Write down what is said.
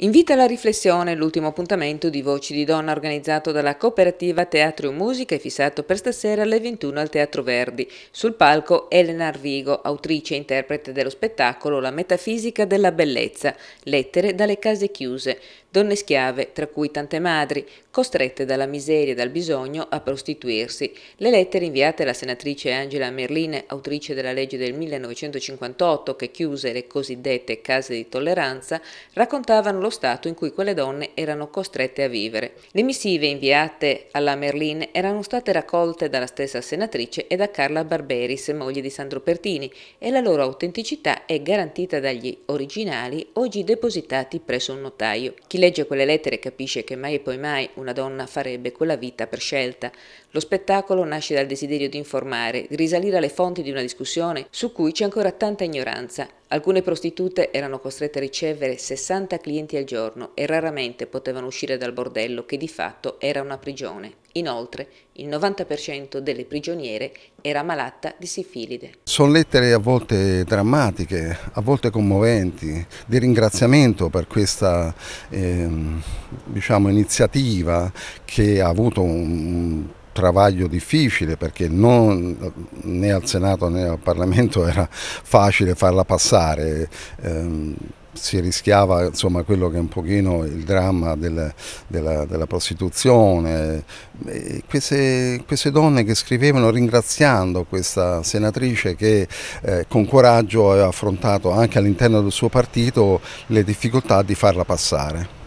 Invita alla riflessione l'ultimo appuntamento di Voci di Donna organizzato dalla cooperativa Teatro Musica e fissato per stasera alle 21 al Teatro Verdi. Sul palco Elena Arvigo, autrice e interprete dello spettacolo La metafisica della bellezza, lettere dalle case chiuse, donne schiave, tra cui tante madri, costrette dalla miseria e dal bisogno a prostituirsi. Le lettere inviate alla senatrice Angela Merline, autrice della legge del 1958 che chiuse le cosiddette case di tolleranza, raccontavano lo lo stato in cui quelle donne erano costrette a vivere. Le missive inviate alla Merlin erano state raccolte dalla stessa senatrice e da Carla Barberis, moglie di Sandro Pertini, e la loro autenticità è garantita dagli originali oggi depositati presso un notaio. Chi legge quelle lettere capisce che mai e poi mai una donna farebbe quella vita per scelta. Lo spettacolo nasce dal desiderio di informare, di risalire alle fonti di una discussione su cui c'è ancora tanta ignoranza Alcune prostitute erano costrette a ricevere 60 clienti al giorno e raramente potevano uscire dal bordello che di fatto era una prigione. Inoltre il 90% delle prigioniere era malata di sifilide. Sono lettere a volte drammatiche, a volte commoventi, di ringraziamento per questa eh, diciamo, iniziativa che ha avuto un travaglio difficile perché non, né al Senato né al Parlamento era facile farla passare. Ehm, si rischiava insomma, quello che è un pochino il dramma del, della, della, prostituzione. Queste, queste, donne che scrivevano ringraziando questa senatrice che eh, con coraggio aveva affrontato anche all'interno del suo partito le difficoltà di farla passare.